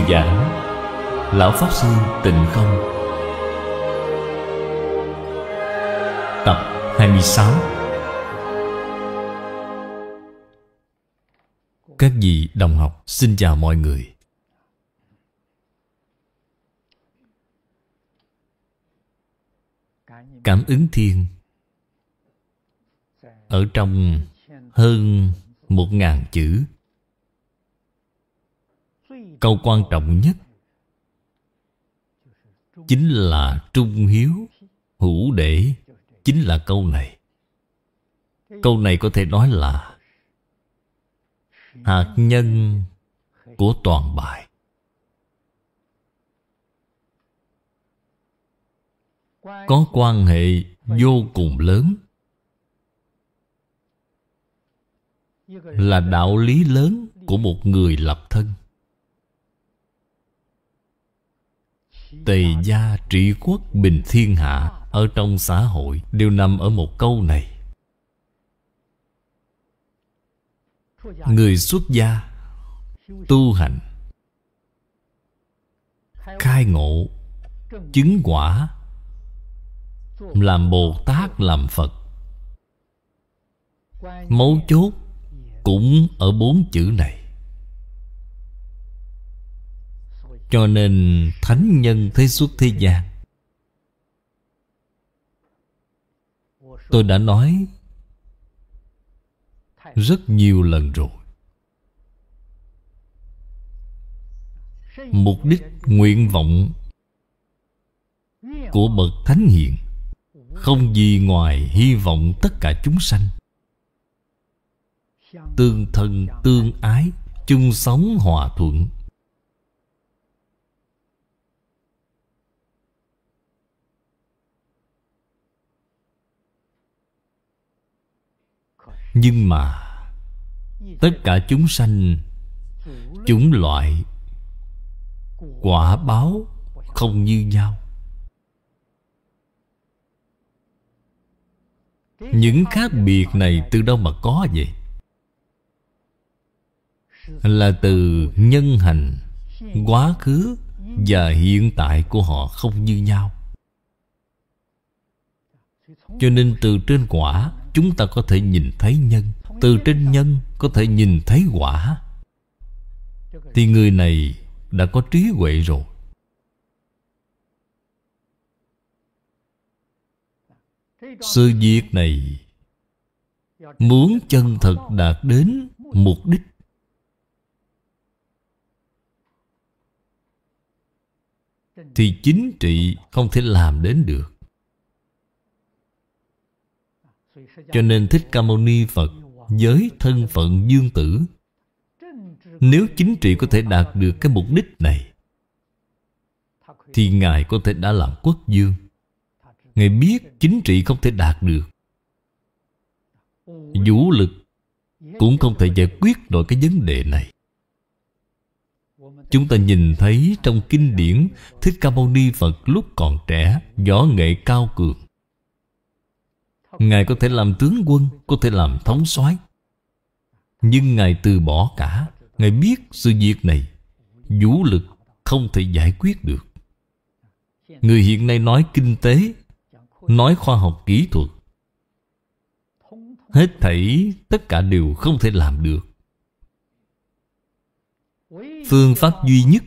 Truy giảng Lão Pháp Sư Tịnh Không Tập 26 Các vị đồng học xin chào mọi người Cảm ứng thiên Ở trong hơn một ngàn chữ câu quan trọng nhất Chính là trung hiếu Hữu để Chính là câu này Câu này có thể nói là Hạt nhân Của toàn bài Có quan hệ vô cùng lớn Là đạo lý lớn của một người lập thân tề gia trị quốc bình thiên hạ ở trong xã hội đều nằm ở một câu này người xuất gia tu hành khai ngộ chứng quả làm bồ tát làm phật mấu chốt cũng ở bốn chữ này cho nên thánh nhân thế xuất thế gian tôi đã nói rất nhiều lần rồi mục đích nguyện vọng của bậc thánh hiền không gì ngoài hy vọng tất cả chúng sanh tương thân tương ái chung sống hòa thuận nhưng mà tất cả chúng sanh chúng loại quả báo không như nhau những khác biệt này từ đâu mà có vậy là từ nhân hành quá khứ và hiện tại của họ không như nhau cho nên từ trên quả chúng ta có thể nhìn thấy nhân từ trên nhân có thể nhìn thấy quả thì người này đã có trí huệ rồi sự việc này muốn chân thật đạt đến mục đích thì chính trị không thể làm đến được cho nên Thích Ca Mâu Ni Phật Giới thân phận dương tử Nếu chính trị có thể đạt được cái mục đích này Thì Ngài có thể đã làm quốc dương Ngài biết chính trị không thể đạt được Vũ lực Cũng không thể giải quyết nổi cái vấn đề này Chúng ta nhìn thấy trong kinh điển Thích Ca Mâu Ni Phật lúc còn trẻ Võ nghệ cao cường Ngài có thể làm tướng quân Có thể làm thống soái Nhưng Ngài từ bỏ cả Ngài biết sự việc này Vũ lực không thể giải quyết được Người hiện nay nói kinh tế Nói khoa học kỹ thuật Hết thảy tất cả đều không thể làm được Phương pháp duy nhất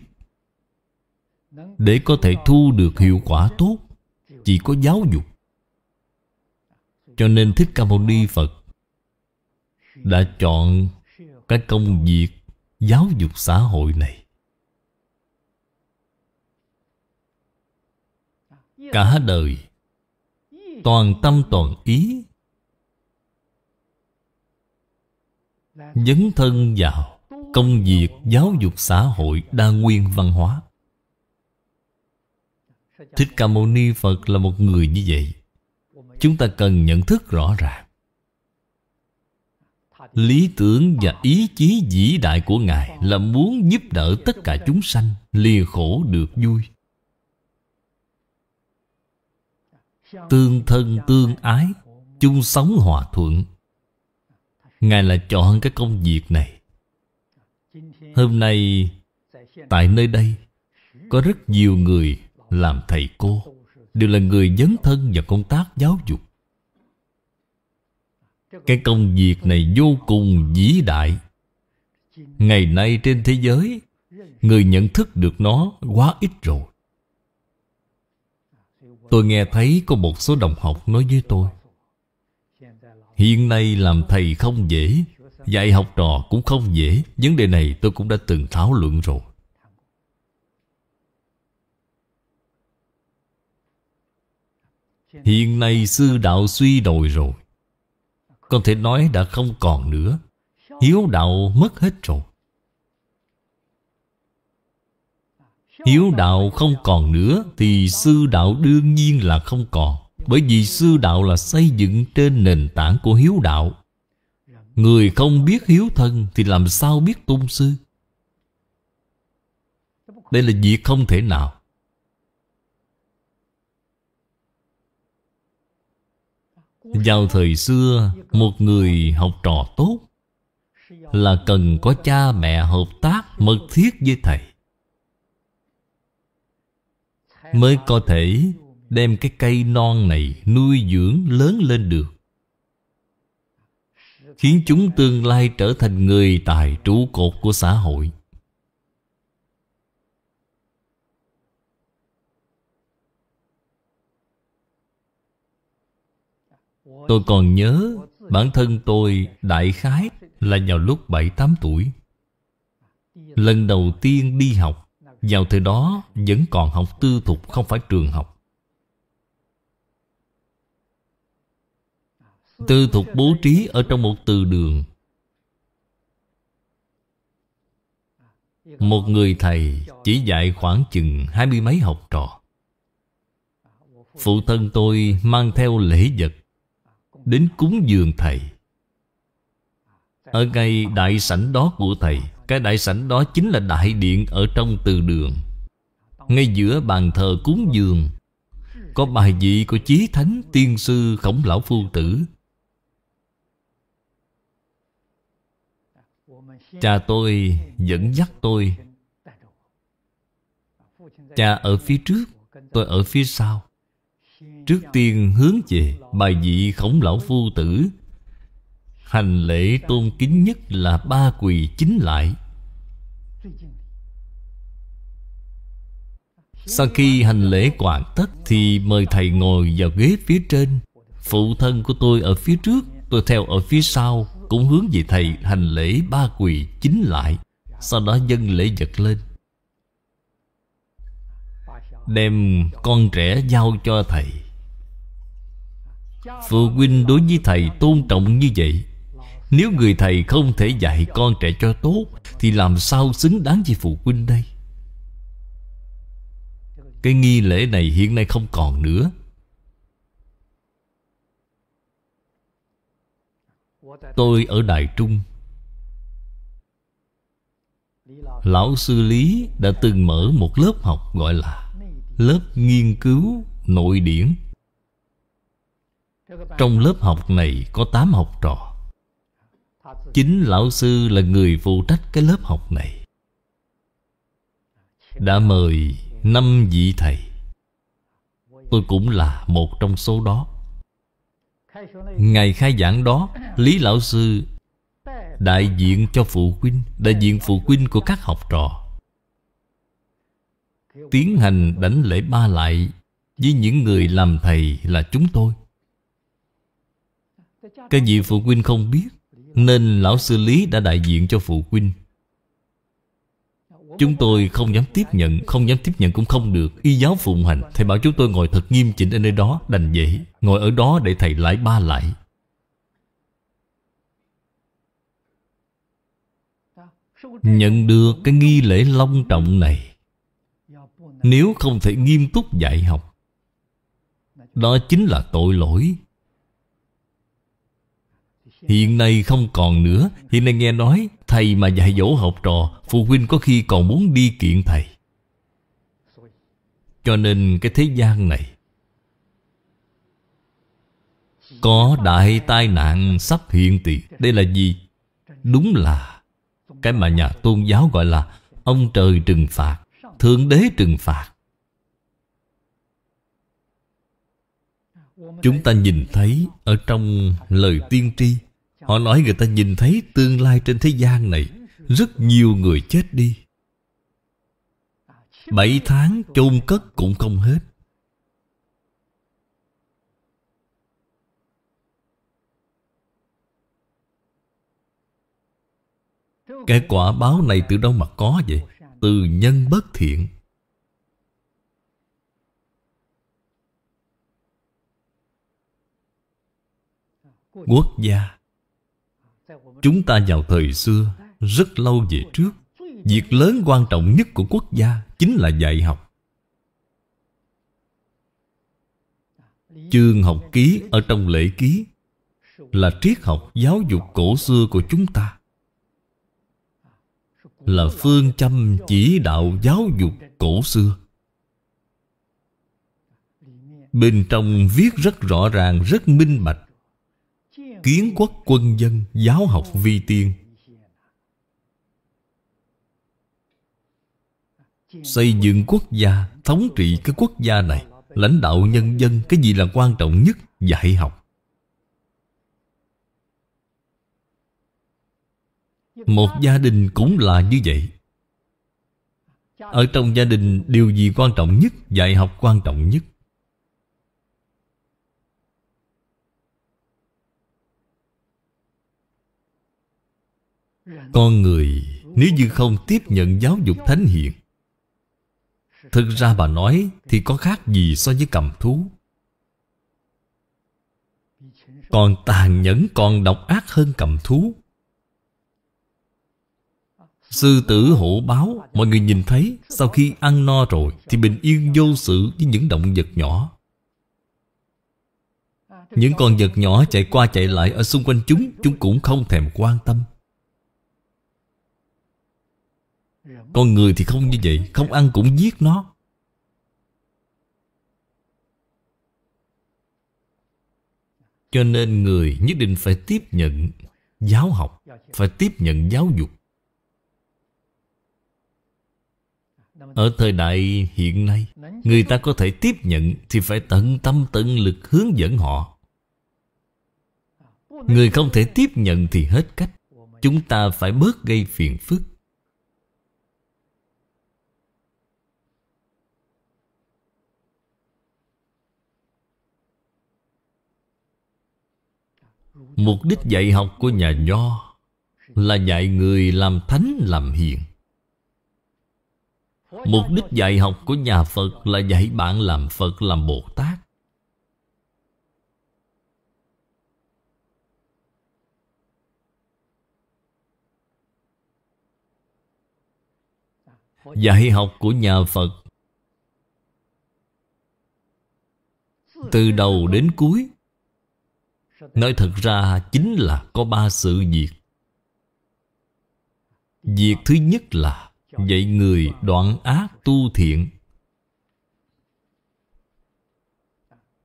Để có thể thu được hiệu quả tốt Chỉ có giáo dục cho nên Thích Ca Mâu Ni Phật Đã chọn cái công việc giáo dục xã hội này Cả đời Toàn tâm toàn ý Dấn thân vào công việc giáo dục xã hội đa nguyên văn hóa Thích Ca Mâu Ni Phật là một người như vậy chúng ta cần nhận thức rõ ràng lý tưởng và ý chí vĩ đại của ngài là muốn giúp đỡ tất cả chúng sanh lìa khổ được vui tương thân tương ái chung sống hòa thuận ngài là chọn cái công việc này hôm nay tại nơi đây có rất nhiều người làm thầy cô đều là người dấn thân vào công tác giáo dục cái công việc này vô cùng vĩ đại ngày nay trên thế giới người nhận thức được nó quá ít rồi tôi nghe thấy có một số đồng học nói với tôi hiện nay làm thầy không dễ dạy học trò cũng không dễ vấn đề này tôi cũng đã từng thảo luận rồi Hiện nay sư đạo suy đồi rồi Có thể nói đã không còn nữa Hiếu đạo mất hết rồi Hiếu đạo không còn nữa Thì sư đạo đương nhiên là không còn Bởi vì sư đạo là xây dựng trên nền tảng của hiếu đạo Người không biết hiếu thân Thì làm sao biết tôn sư Đây là việc không thể nào Vào thời xưa Một người học trò tốt Là cần có cha mẹ hợp tác Mật thiết với thầy Mới có thể đem cái cây non này Nuôi dưỡng lớn lên được Khiến chúng tương lai trở thành người tài trụ cột của xã hội Tôi còn nhớ bản thân tôi đại khái là vào lúc 7-8 tuổi. Lần đầu tiên đi học, vào thời đó vẫn còn học tư thục không phải trường học. Tư thục bố trí ở trong một từ đường. Một người thầy chỉ dạy khoảng chừng hai mươi mấy học trò. Phụ thân tôi mang theo lễ vật đến cúng dường thầy ở ngay đại sảnh đó của thầy cái đại sảnh đó chính là đại điện ở trong từ đường ngay giữa bàn thờ cúng dường có bài vị của chí thánh tiên sư khổng lão phu tử cha tôi dẫn dắt tôi cha ở phía trước tôi ở phía sau trước tiên hướng về bài vị khổng lão phu tử hành lễ tôn kính nhất là ba quỳ chính lại sau khi hành lễ hoàn tất thì mời thầy ngồi vào ghế phía trên phụ thân của tôi ở phía trước tôi theo ở phía sau cũng hướng về thầy hành lễ ba quỳ chính lại sau đó dâng lễ vật lên đem con trẻ giao cho thầy Phụ huynh đối với thầy tôn trọng như vậy Nếu người thầy không thể dạy con trẻ cho tốt Thì làm sao xứng đáng với phụ huynh đây Cái nghi lễ này hiện nay không còn nữa Tôi ở Đài Trung Lão sư Lý đã từng mở một lớp học gọi là Lớp nghiên cứu nội điển trong lớp học này có 8 học trò Chính lão sư là người phụ trách cái lớp học này Đã mời năm vị thầy Tôi cũng là một trong số đó Ngày khai giảng đó Lý lão sư đại diện cho phụ huynh đại diện phụ huynh của các học trò tiến hành đánh lễ ba lại với những người làm thầy là chúng tôi cái gì phụ huynh không biết Nên lão sư Lý đã đại diện cho phụ huynh Chúng tôi không dám tiếp nhận Không dám tiếp nhận cũng không được Y giáo phụng hành Thầy bảo chúng tôi ngồi thật nghiêm chỉnh ở nơi đó Đành vậy Ngồi ở đó để thầy lại ba lại Nhận được cái nghi lễ long trọng này Nếu không thể nghiêm túc dạy học Đó chính là tội lỗi Hiện nay không còn nữa Hiện nay nghe nói Thầy mà dạy dỗ học trò Phụ huynh có khi còn muốn đi kiện thầy Cho nên cái thế gian này Có đại tai nạn sắp hiện tiền Đây là gì? Đúng là Cái mà nhà tôn giáo gọi là Ông trời trừng phạt Thượng đế trừng phạt Chúng ta nhìn thấy Ở trong lời tiên tri Họ nói người ta nhìn thấy tương lai trên thế gian này Rất nhiều người chết đi Bảy tháng chôn cất cũng không hết Cái quả báo này từ đâu mà có vậy? Từ nhân bất thiện Quốc gia Chúng ta vào thời xưa Rất lâu về trước Việc lớn quan trọng nhất của quốc gia Chính là dạy học Chương học ký ở trong lễ ký Là triết học giáo dục cổ xưa của chúng ta Là phương châm chỉ đạo giáo dục cổ xưa Bên trong viết rất rõ ràng, rất minh bạch kiến quốc quân dân Giáo học vi tiên Xây dựng quốc gia Thống trị cái quốc gia này Lãnh đạo nhân dân Cái gì là quan trọng nhất Dạy học Một gia đình cũng là như vậy Ở trong gia đình Điều gì quan trọng nhất Dạy học quan trọng nhất Con người nếu như không tiếp nhận giáo dục thánh hiền Thực ra bà nói thì có khác gì so với cầm thú Còn tàn nhẫn còn độc ác hơn cầm thú Sư tử hổ báo Mọi người nhìn thấy Sau khi ăn no rồi Thì bình yên vô sự với những động vật nhỏ Những con vật nhỏ chạy qua chạy lại Ở xung quanh chúng Chúng cũng không thèm quan tâm Con người thì không như vậy Không ăn cũng giết nó Cho nên người nhất định phải tiếp nhận giáo học Phải tiếp nhận giáo dục Ở thời đại hiện nay Người ta có thể tiếp nhận Thì phải tận tâm tận lực hướng dẫn họ Người không thể tiếp nhận thì hết cách Chúng ta phải bớt gây phiền phức Mục đích dạy học của nhà Nho Là dạy người làm thánh làm hiền Mục đích dạy học của nhà Phật Là dạy bạn làm Phật làm Bồ Tát Dạy học của nhà Phật Từ đầu đến cuối Nói thật ra chính là có ba sự việc Việc thứ nhất là Dạy người đoạn ác tu thiện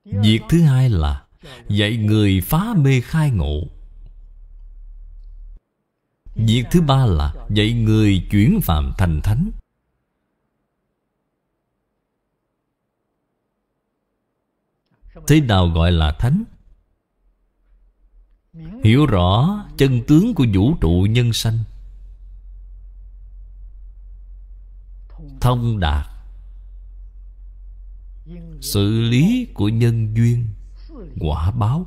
Việc thứ hai là Dạy người phá mê khai ngộ Việc thứ ba là Dạy người chuyển phạm thành thánh Thế nào gọi là thánh? hiểu rõ chân tướng của vũ trụ nhân sanh thông đạt xử lý của nhân duyên quả báo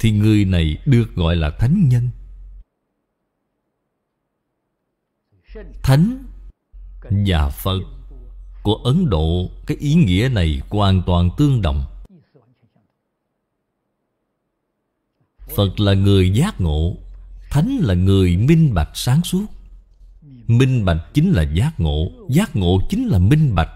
thì người này được gọi là thánh nhân thánh và phật của ấn độ cái ý nghĩa này hoàn toàn tương đồng Phật là người giác ngộ Thánh là người minh bạch sáng suốt Minh bạch chính là giác ngộ Giác ngộ chính là minh bạch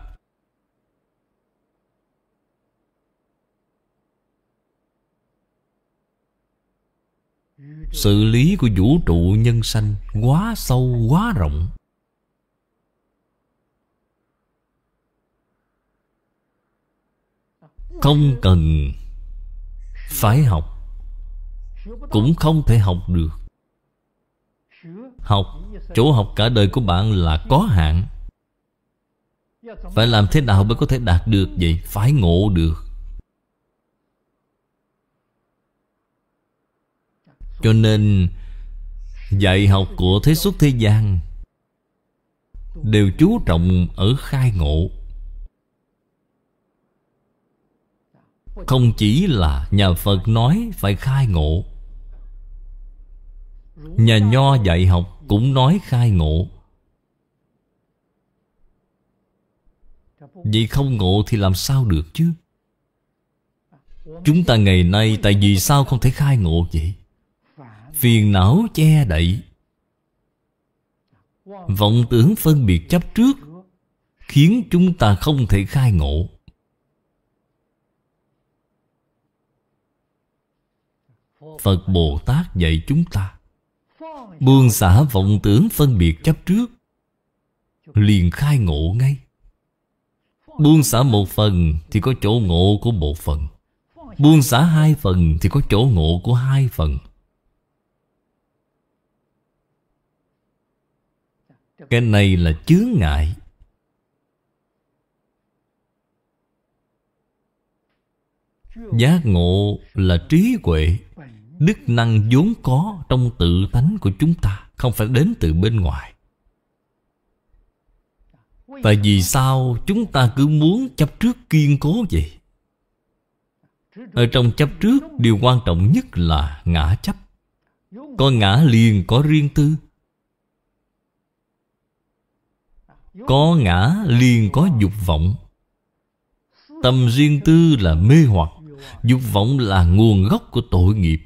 Sự lý của vũ trụ nhân sanh Quá sâu quá rộng Không cần Phải học cũng không thể học được học chỗ học cả đời của bạn là có hạn phải làm thế nào mới có thể đạt được vậy phải ngộ được cho nên dạy học của thế xuất thế gian đều chú trọng ở khai ngộ không chỉ là nhà phật nói phải khai ngộ Nhà nho dạy học cũng nói khai ngộ Vậy không ngộ thì làm sao được chứ Chúng ta ngày nay tại vì sao không thể khai ngộ vậy Phiền não che đậy Vọng tưởng phân biệt chấp trước Khiến chúng ta không thể khai ngộ Phật Bồ Tát dạy chúng ta Buông xả vọng tưởng phân biệt chấp trước Liền khai ngộ ngay Buông xả một phần thì có chỗ ngộ của một phần Buông xả hai phần thì có chỗ ngộ của hai phần Cái này là chướng ngại Giác ngộ là trí huệ đức năng vốn có trong tự tánh của chúng ta không phải đến từ bên ngoài tại vì sao chúng ta cứ muốn chấp trước kiên cố vậy ở trong chấp trước điều quan trọng nhất là ngã chấp có ngã liền có riêng tư có ngã liền có dục vọng tâm riêng tư là mê hoặc dục vọng là nguồn gốc của tội nghiệp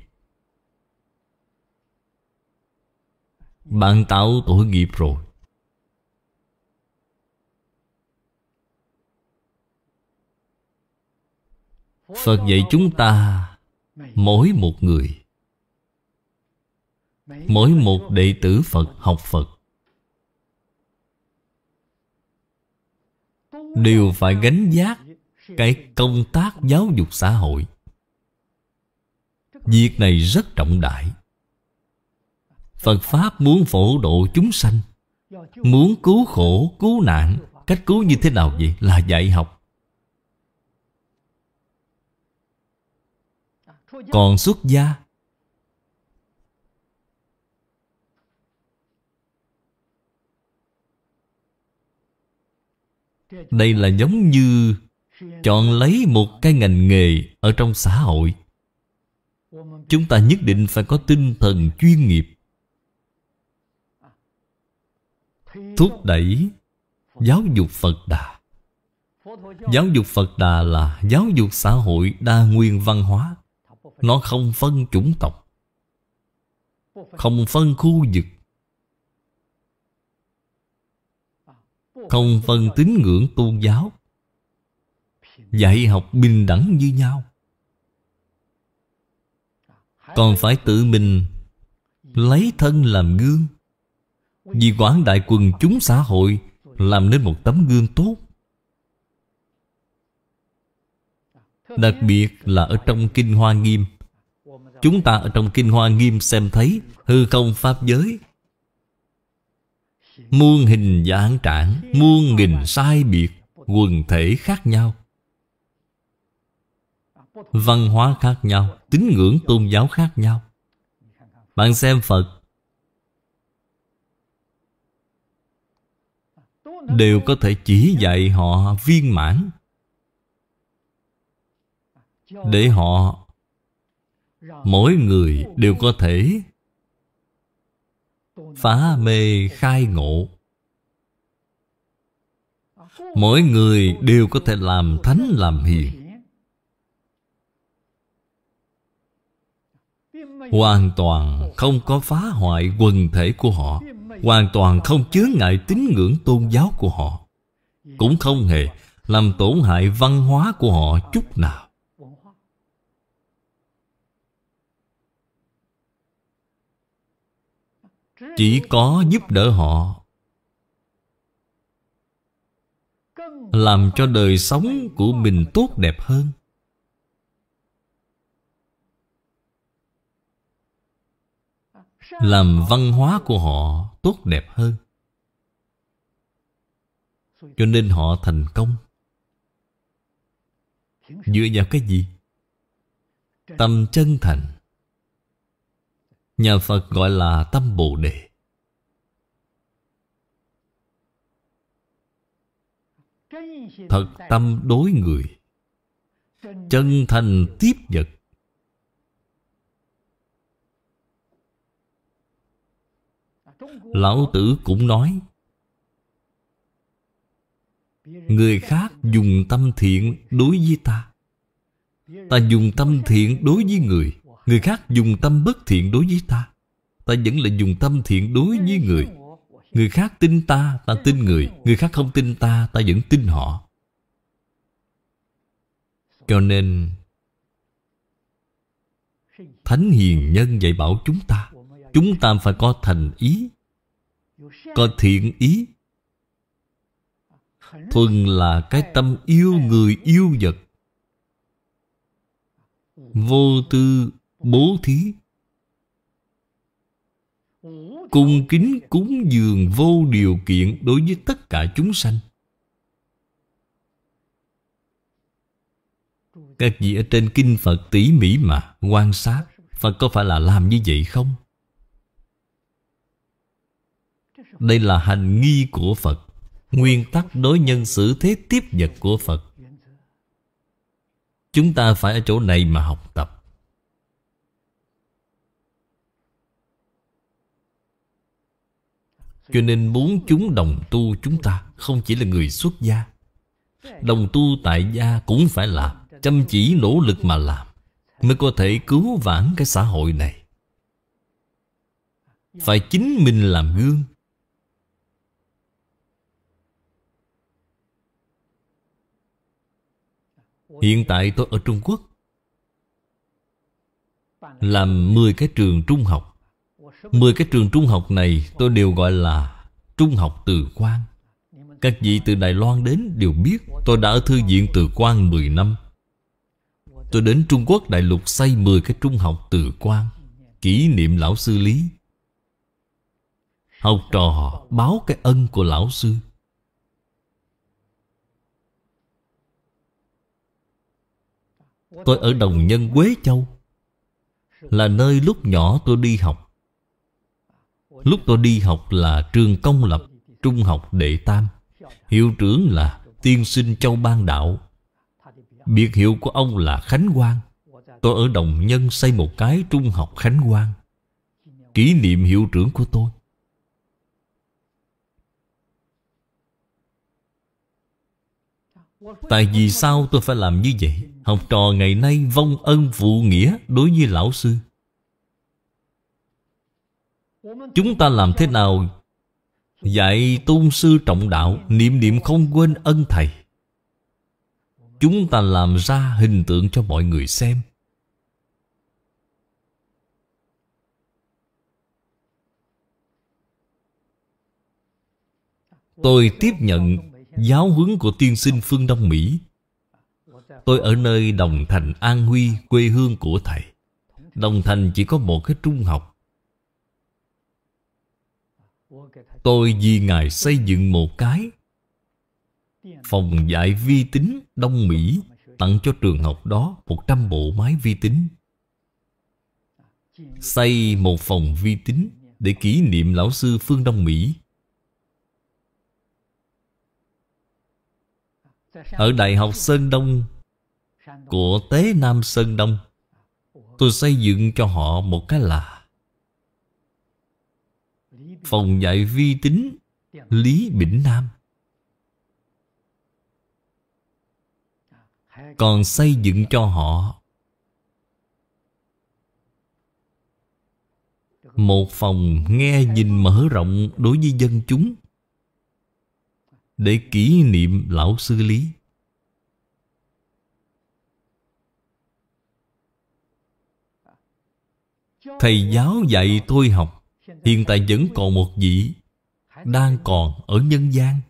Bạn tạo tội nghiệp rồi Phật dạy chúng ta Mỗi một người Mỗi một đệ tử Phật học Phật Đều phải gánh giác Cái công tác giáo dục xã hội Việc này rất trọng đại Phật Pháp muốn phổ độ chúng sanh Muốn cứu khổ, cứu nạn Cách cứu như thế nào vậy? Là dạy học Còn xuất gia Đây là giống như Chọn lấy một cái ngành nghề Ở trong xã hội Chúng ta nhất định phải có tinh thần chuyên nghiệp thúc đẩy giáo dục Phật Đà. Giáo dục Phật Đà là giáo dục xã hội đa nguyên văn hóa. Nó không phân chủng tộc, không phân khu vực, không phân tín ngưỡng tôn giáo, dạy học bình đẳng như nhau. Còn phải tự mình lấy thân làm gương vì quảng đại quần chúng xã hội Làm nên một tấm gương tốt Đặc biệt là ở trong Kinh Hoa Nghiêm Chúng ta ở trong Kinh Hoa Nghiêm xem thấy Hư không Pháp giới Muôn hình dạng trạng Muôn nghìn sai biệt Quần thể khác nhau Văn hóa khác nhau Tín ngưỡng tôn giáo khác nhau Bạn xem Phật đều có thể chỉ dạy họ viên mãn để họ mỗi người đều có thể phá mê khai ngộ mỗi người đều có thể làm thánh làm hiền hoàn toàn không có phá hoại quần thể của họ hoàn toàn không chứa ngại tín ngưỡng tôn giáo của họ cũng không hề làm tổn hại văn hóa của họ chút nào chỉ có giúp đỡ họ làm cho đời sống của mình tốt đẹp hơn làm văn hóa của họ tốt đẹp hơn cho nên họ thành công dựa vào cái gì tâm chân thành nhà phật gọi là tâm bồ đề thật tâm đối người chân thành tiếp vật Lão Tử cũng nói Người khác dùng tâm thiện đối với ta Ta dùng tâm thiện đối với người Người khác dùng tâm bất thiện đối với ta Ta vẫn là dùng tâm thiện đối với người Người khác tin ta, ta tin người Người khác không tin ta, ta vẫn tin họ Cho nên Thánh hiền nhân dạy bảo chúng ta Chúng ta phải có thành ý Có thiện ý Thuần là cái tâm yêu người yêu vật Vô tư bố thí Cung kính cúng dường vô điều kiện Đối với tất cả chúng sanh Các vị ở trên kinh Phật tỉ mỉ mà quan sát Phật có phải là làm như vậy không? đây là hành nghi của Phật Nguyên tắc đối nhân xử thế tiếp vật của Phật Chúng ta phải ở chỗ này mà học tập Cho nên muốn chúng đồng tu chúng ta Không chỉ là người xuất gia Đồng tu tại gia cũng phải làm Chăm chỉ nỗ lực mà làm Mới có thể cứu vãn cái xã hội này Phải chính mình làm gương Hiện tại tôi ở Trung Quốc Làm 10 cái trường trung học 10 cái trường trung học này tôi đều gọi là Trung học Từ Quan. Các vị từ Đài Loan đến đều biết Tôi đã ở Thư viện Từ Quan 10 năm Tôi đến Trung Quốc đại lục xây 10 cái trung học Từ Quan Kỷ niệm lão sư Lý Học trò báo cái ân của lão sư Tôi ở Đồng Nhân Quế Châu Là nơi lúc nhỏ tôi đi học Lúc tôi đi học là trường công lập Trung học đệ tam Hiệu trưởng là tiên sinh Châu Ban Đạo Biệt hiệu của ông là Khánh Quang Tôi ở Đồng Nhân xây một cái trung học Khánh Quang Kỷ niệm hiệu trưởng của tôi Tại vì sao tôi phải làm như vậy Học trò ngày nay vong ân phụ nghĩa đối với lão sư Chúng ta làm thế nào Dạy tôn sư trọng đạo Niệm niệm không quên ân thầy Chúng ta làm ra hình tượng cho mọi người xem Tôi tiếp nhận giáo huấn của tiên sinh phương Đông Mỹ. Tôi ở nơi Đồng Thành, An Huy, quê hương của thầy. Đồng Thành chỉ có một cái trung học. Tôi vì Ngài xây dựng một cái phòng dạy vi tính Đông Mỹ tặng cho trường học đó 100 bộ máy vi tính. Xây một phòng vi tính để kỷ niệm lão sư Phương Đông Mỹ Ở Đại học Sơn Đông Của Tế Nam Sơn Đông Tôi xây dựng cho họ một cái là Phòng dạy vi tính Lý Bỉnh Nam Còn xây dựng cho họ Một phòng nghe nhìn mở rộng đối với dân chúng để kỷ niệm lão sư Lý. Thầy giáo dạy tôi học Hiện tại vẫn còn một vị Đang còn ở nhân gian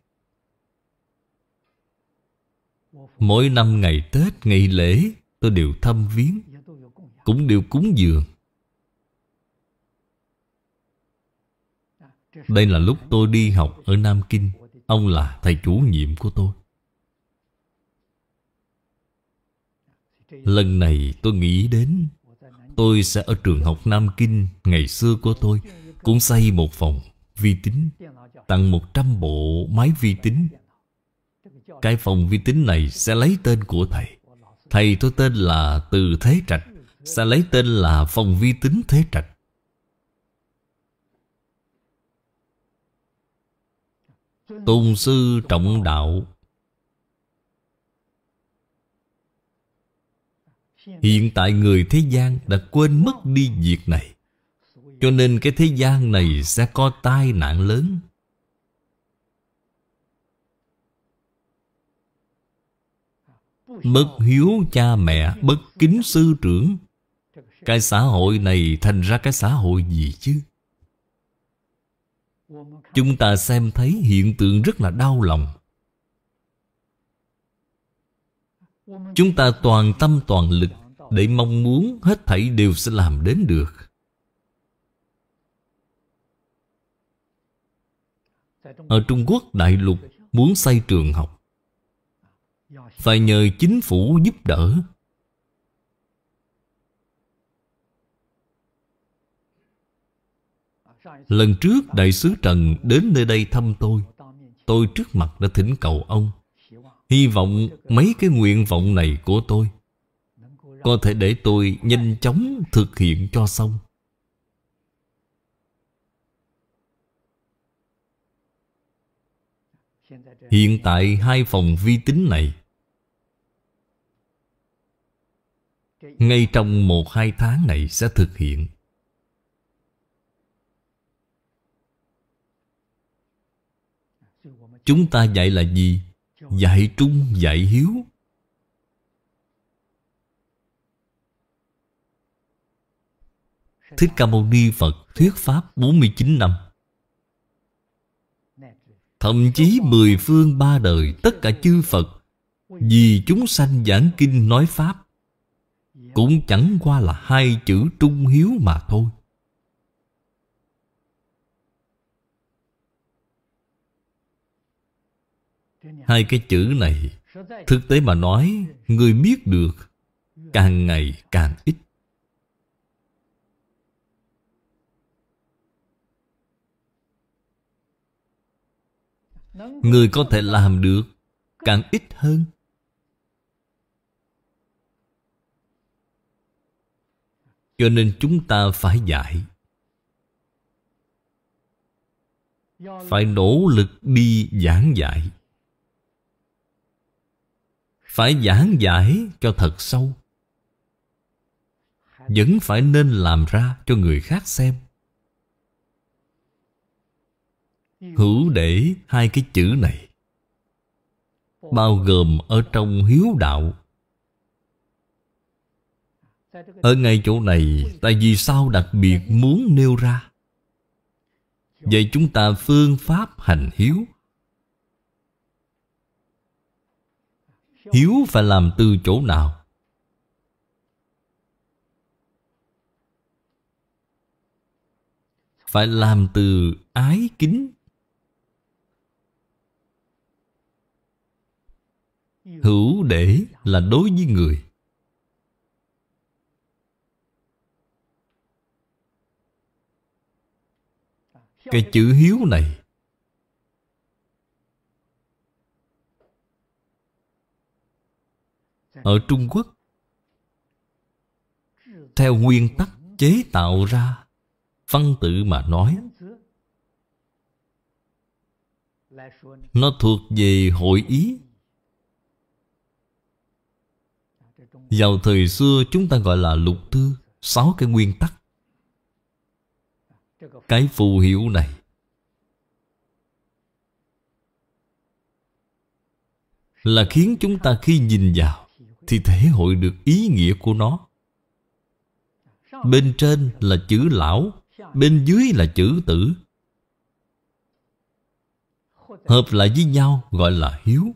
Mỗi năm ngày Tết, ngày lễ Tôi đều thăm viếng Cũng đều cúng dường Đây là lúc tôi đi học ở Nam Kinh Ông là thầy chủ nhiệm của tôi Lần này tôi nghĩ đến Tôi sẽ ở trường học Nam Kinh Ngày xưa của tôi Cũng xây một phòng vi tính Tặng trăm bộ máy vi tính Cái phòng vi tính này sẽ lấy tên của thầy Thầy tôi tên là Từ Thế Trạch Sẽ lấy tên là phòng vi tính Thế Trạch Tôn sư trọng đạo Hiện tại người thế gian đã quên mất đi việc này Cho nên cái thế gian này sẽ có tai nạn lớn Bất hiếu cha mẹ, bất kính sư trưởng Cái xã hội này thành ra cái xã hội gì chứ Chúng ta xem thấy hiện tượng rất là đau lòng Chúng ta toàn tâm toàn lực Để mong muốn hết thảy đều sẽ làm đến được Ở Trung Quốc đại lục muốn xây trường học Phải nhờ chính phủ giúp đỡ Lần trước Đại sứ Trần đến nơi đây thăm tôi Tôi trước mặt đã thỉnh cầu ông Hy vọng mấy cái nguyện vọng này của tôi Có thể để tôi nhanh chóng thực hiện cho xong Hiện tại hai phòng vi tính này Ngay trong một hai tháng này sẽ thực hiện chúng ta dạy là gì? Dạy trung, dạy hiếu. Thích Ca Mâu Ni Phật thuyết Pháp 49 năm. Thậm chí mười phương ba đời tất cả chư Phật Vì chúng sanh giảng kinh nói Pháp Cũng chẳng qua là hai chữ trung hiếu mà thôi Hai cái chữ này Thực tế mà nói Người biết được Càng ngày càng ít Người có thể làm được Càng ít hơn Cho nên chúng ta phải dạy Phải nỗ lực đi giảng dạy phải giảng giải cho thật sâu vẫn phải nên làm ra cho người khác xem hữu để hai cái chữ này bao gồm ở trong hiếu đạo ở ngay chỗ này tại vì sao đặc biệt muốn nêu ra vậy chúng ta phương pháp hành hiếu hiếu phải làm từ chỗ nào phải làm từ ái kính hữu để là đối với người cái chữ hiếu này ở Trung Quốc theo nguyên tắc chế tạo ra văn tự mà nói nó thuộc về hội ý vào thời xưa chúng ta gọi là lục thư sáu cái nguyên tắc cái phù hiệu này là khiến chúng ta khi nhìn vào thì thể hội được ý nghĩa của nó bên trên là chữ lão bên dưới là chữ tử hợp lại với nhau gọi là hiếu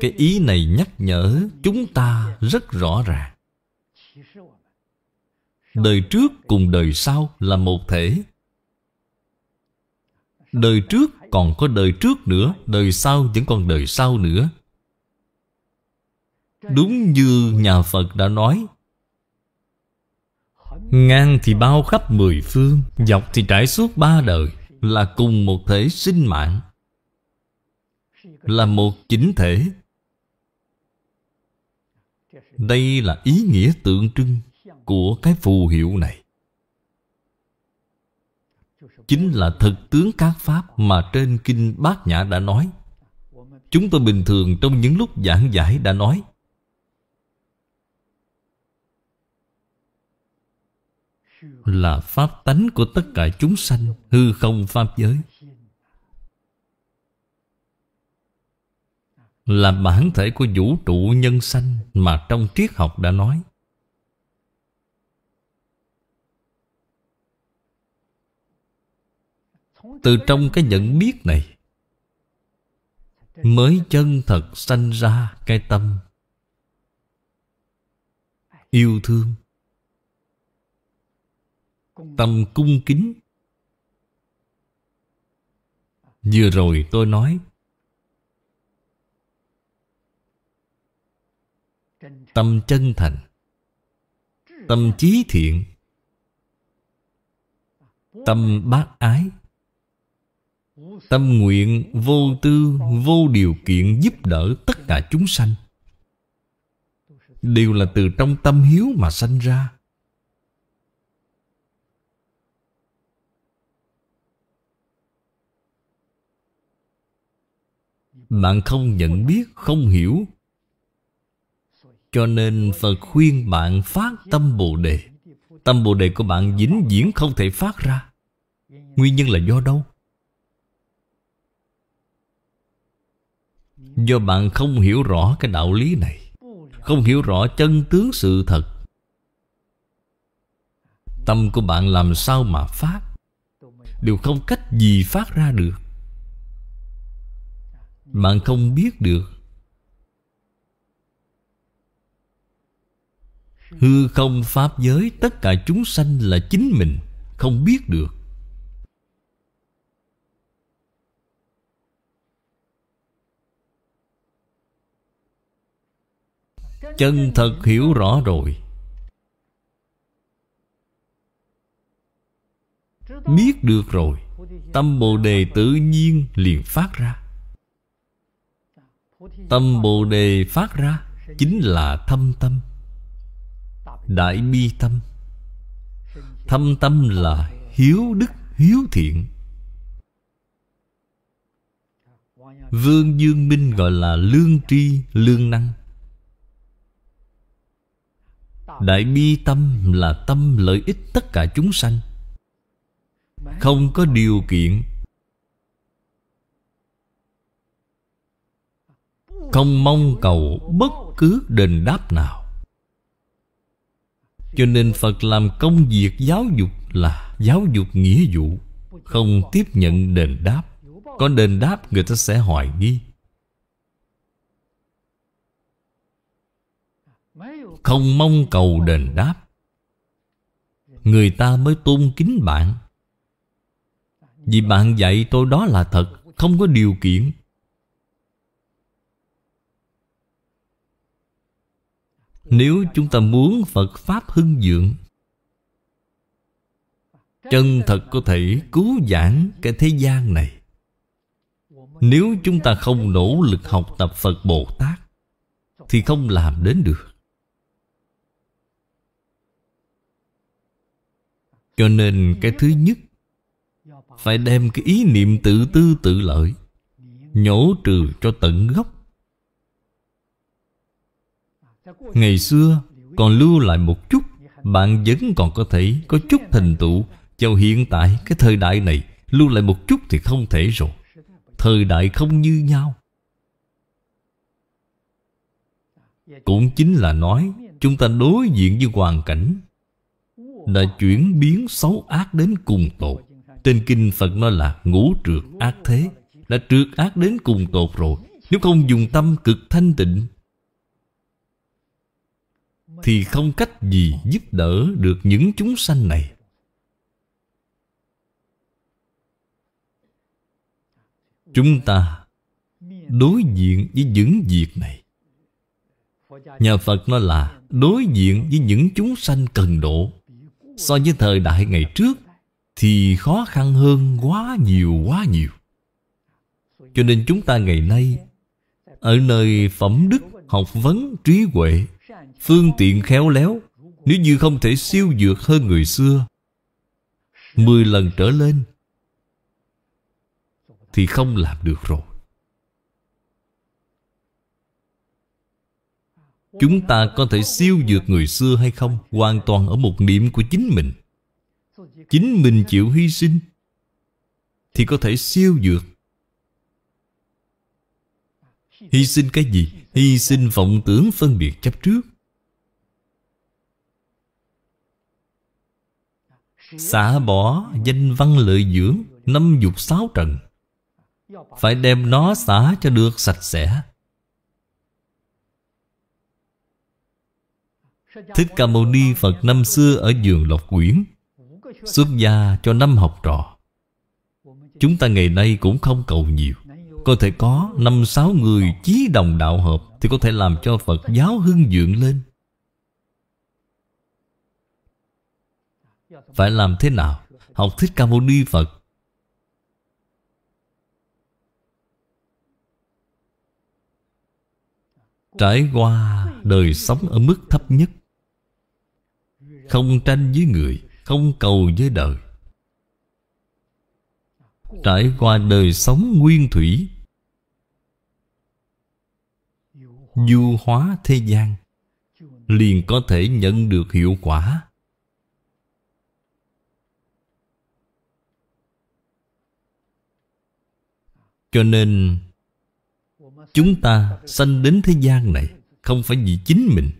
cái ý này nhắc nhở chúng ta rất rõ ràng đời trước cùng đời sau là một thể Đời trước còn có đời trước nữa Đời sau vẫn còn đời sau nữa Đúng như nhà Phật đã nói Ngang thì bao khắp mười phương Dọc thì trải suốt ba đời Là cùng một thể sinh mạng Là một chính thể Đây là ý nghĩa tượng trưng Của cái phù hiệu này chính là thực tướng các pháp mà trên kinh bát nhã đã nói chúng tôi bình thường trong những lúc giảng giải đã nói là pháp tánh của tất cả chúng sanh hư không pháp giới là bản thể của vũ trụ nhân sanh mà trong triết học đã nói từ trong cái nhận biết này mới chân thật sanh ra cái tâm yêu thương tâm cung kính vừa rồi tôi nói tâm chân thành tâm chí thiện tâm bác ái tâm nguyện vô tư vô điều kiện giúp đỡ tất cả chúng sanh đều là từ trong tâm hiếu mà sanh ra bạn không nhận biết không hiểu cho nên phật khuyên bạn phát tâm bồ đề tâm bồ đề của bạn dính diễn không thể phát ra nguyên nhân là do đâu Do bạn không hiểu rõ cái đạo lý này Không hiểu rõ chân tướng sự thật Tâm của bạn làm sao mà phát Đều không cách gì phát ra được Bạn không biết được Hư không pháp giới Tất cả chúng sanh là chính mình Không biết được Chân thật hiểu rõ rồi Biết được rồi Tâm Bồ Đề tự nhiên liền phát ra Tâm Bồ Đề phát ra Chính là thâm tâm Đại bi tâm Thâm tâm là hiếu đức hiếu thiện Vương Dương Minh gọi là lương tri lương năng Đại bi tâm là tâm lợi ích tất cả chúng sanh Không có điều kiện Không mong cầu bất cứ đền đáp nào Cho nên Phật làm công việc giáo dục là giáo dục nghĩa vụ Không tiếp nhận đền đáp Có đền đáp người ta sẽ hoài nghi Không mong cầu đền đáp Người ta mới tôn kính bạn Vì bạn dạy tôi đó là thật Không có điều kiện Nếu chúng ta muốn Phật Pháp hưng dượng Chân thật có thể cứu giảng cái thế gian này Nếu chúng ta không nỗ lực học tập Phật Bồ Tát Thì không làm đến được Cho nên cái thứ nhất Phải đem cái ý niệm tự tư tự lợi Nhổ trừ cho tận gốc Ngày xưa còn lưu lại một chút Bạn vẫn còn có thể có chút thành tựu cho hiện tại cái thời đại này Lưu lại một chút thì không thể rồi Thời đại không như nhau Cũng chính là nói Chúng ta đối diện với hoàn cảnh là chuyển biến xấu ác đến cùng tột trên kinh phật nói là ngũ trượt ác thế đã trượt ác đến cùng tột rồi nếu không dùng tâm cực thanh tịnh thì không cách gì giúp đỡ được những chúng sanh này chúng ta đối diện với những việc này nhà phật nói là đối diện với những chúng sanh cần độ so với thời đại ngày trước thì khó khăn hơn quá nhiều quá nhiều cho nên chúng ta ngày nay ở nơi phẩm đức học vấn trí huệ phương tiện khéo léo nếu như không thể siêu dược hơn người xưa mười lần trở lên thì không làm được rồi Chúng ta có thể siêu vượt người xưa hay không Hoàn toàn ở một niệm của chính mình Chính mình chịu hy sinh Thì có thể siêu vượt Hy sinh cái gì? Hy sinh vọng tưởng phân biệt chấp trước Xả bỏ danh văn lợi dưỡng Năm dục sáu trần Phải đem nó xả cho được sạch sẽ Thích Ca Mâu Ni Phật năm xưa ở giường Lộc Quyển Xuất gia cho năm học trò Chúng ta ngày nay cũng không cầu nhiều Có thể có năm sáu người chí đồng đạo hợp Thì có thể làm cho Phật giáo hưng dưỡng lên Phải làm thế nào? Học Thích Ca Mâu Ni Phật Trải qua đời sống ở mức thấp nhất không tranh với người Không cầu với đời Trải qua đời sống nguyên thủy Du hóa thế gian Liền có thể nhận được hiệu quả Cho nên Chúng ta sanh đến thế gian này Không phải vì chính mình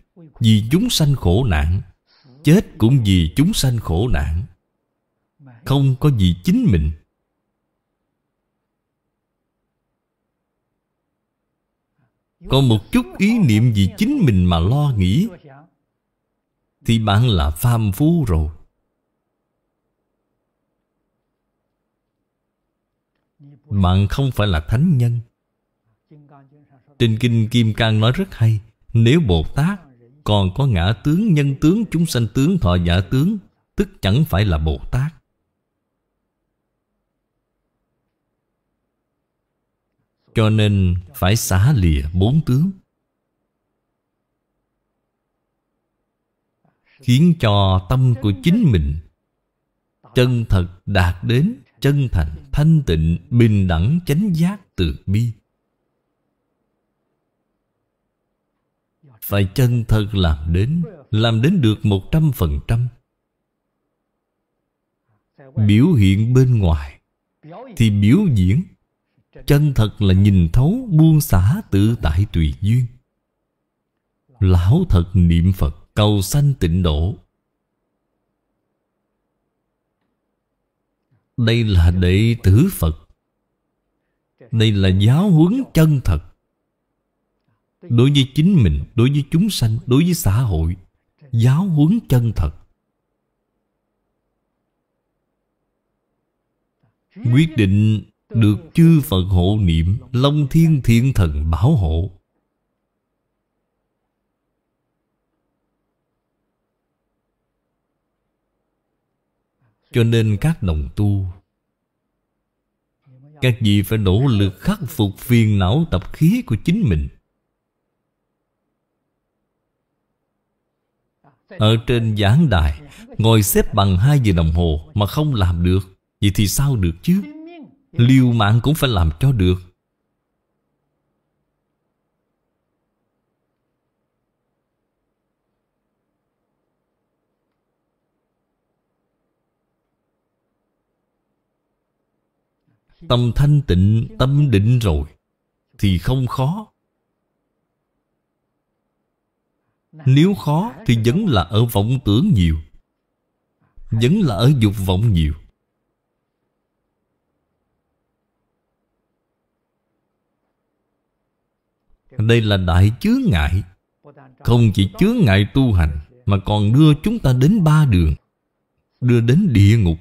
Vì chúng sanh khổ nạn chết cũng vì chúng sanh khổ nạn không có gì chính mình Có một chút ý niệm vì chính mình mà lo nghĩ thì bạn là phàm phu rồi bạn không phải là thánh nhân trên kinh kim cang nói rất hay nếu bồ tát còn có ngã tướng, nhân tướng, chúng sanh tướng, thọ giả tướng, tức chẳng phải là Bồ Tát. Cho nên phải xả lìa bốn tướng. Khiến cho tâm của chính mình chân thật đạt đến chân thành thanh tịnh bình đẳng chánh giác từ bi phải chân thật làm đến làm đến được một trăm phần trăm biểu hiện bên ngoài thì biểu diễn chân thật là nhìn thấu buông xả tự tại tùy duyên lão thật niệm phật cầu sanh tịnh độ đây là đệ tử phật đây là giáo huấn chân thật đối với chính mình đối với chúng sanh đối với xã hội giáo huấn chân thật quyết định được chư phật hộ niệm long thiên thiên thần bảo hộ cho nên các đồng tu các vị phải nỗ lực khắc phục phiền não tập khí của chính mình Ở trên giảng đài Ngồi xếp bằng 2 giờ đồng hồ Mà không làm được Vậy thì sao được chứ Liêu mạng cũng phải làm cho được Tâm thanh tịnh, tâm định rồi Thì không khó Nếu khó thì vẫn là ở vọng tưởng nhiều Vẫn là ở dục vọng nhiều Đây là đại chướng ngại Không chỉ chướng ngại tu hành Mà còn đưa chúng ta đến ba đường Đưa đến địa ngục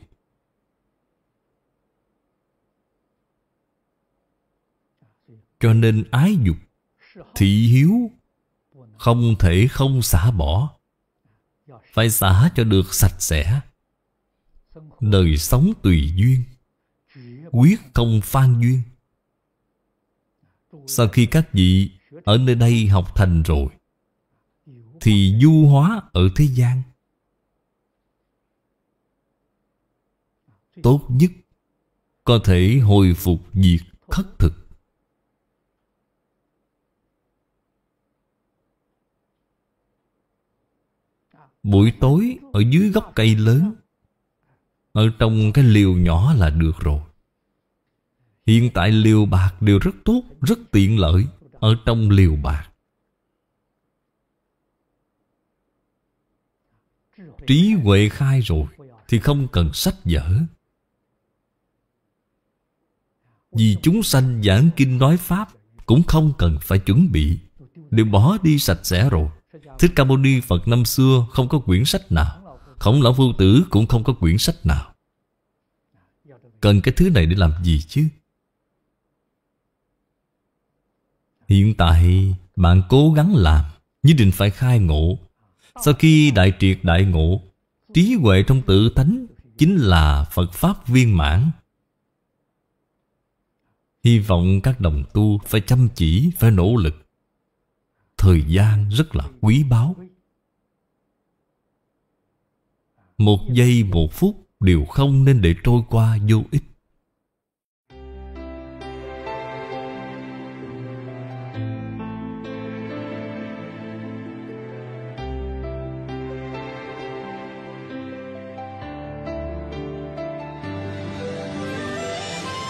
Cho nên ái dục Thị hiếu không thể không xả bỏ phải xả cho được sạch sẽ đời sống tùy duyên quyết không phan duyên sau khi các vị ở nơi đây học thành rồi thì du hóa ở thế gian tốt nhất có thể hồi phục diệt khất thực Buổi tối ở dưới gốc cây lớn Ở trong cái liều nhỏ là được rồi Hiện tại liều bạc đều rất tốt Rất tiện lợi Ở trong liều bạc Trí huệ khai rồi Thì không cần sách vở Vì chúng sanh giảng kinh nói Pháp Cũng không cần phải chuẩn bị Đều bỏ đi sạch sẽ rồi Thích Ca Mâu Ni Phật năm xưa không có quyển sách nào Khổng Lão Phu Tử cũng không có quyển sách nào Cần cái thứ này để làm gì chứ Hiện tại bạn cố gắng làm Nhất định phải khai ngộ Sau khi đại triệt đại ngộ Trí huệ trong tự tánh Chính là Phật Pháp viên mãn Hy vọng các đồng tu phải chăm chỉ, phải nỗ lực thời gian rất là quý báu một giây một phút đều không nên để trôi qua vô ích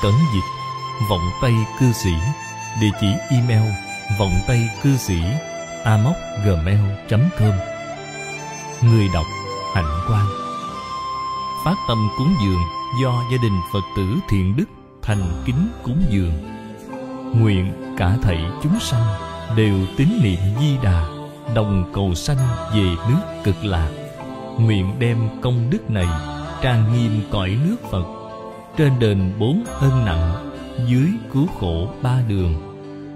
cẩn dịch vọng tay cư sĩ địa chỉ email vọng tay cư sĩ amoc.gmail.com Người đọc Hạnh quan Phát tâm cúng dường do gia đình Phật tử Thiện Đức thành kính cúng dường Nguyện cả thảy chúng sanh đều tín niệm Di Đà Đồng cầu sanh về nước cực lạc Nguyện đem công đức này trang nghiêm cõi nước Phật Trên đền bốn ân nặng Dưới cứu khổ ba đường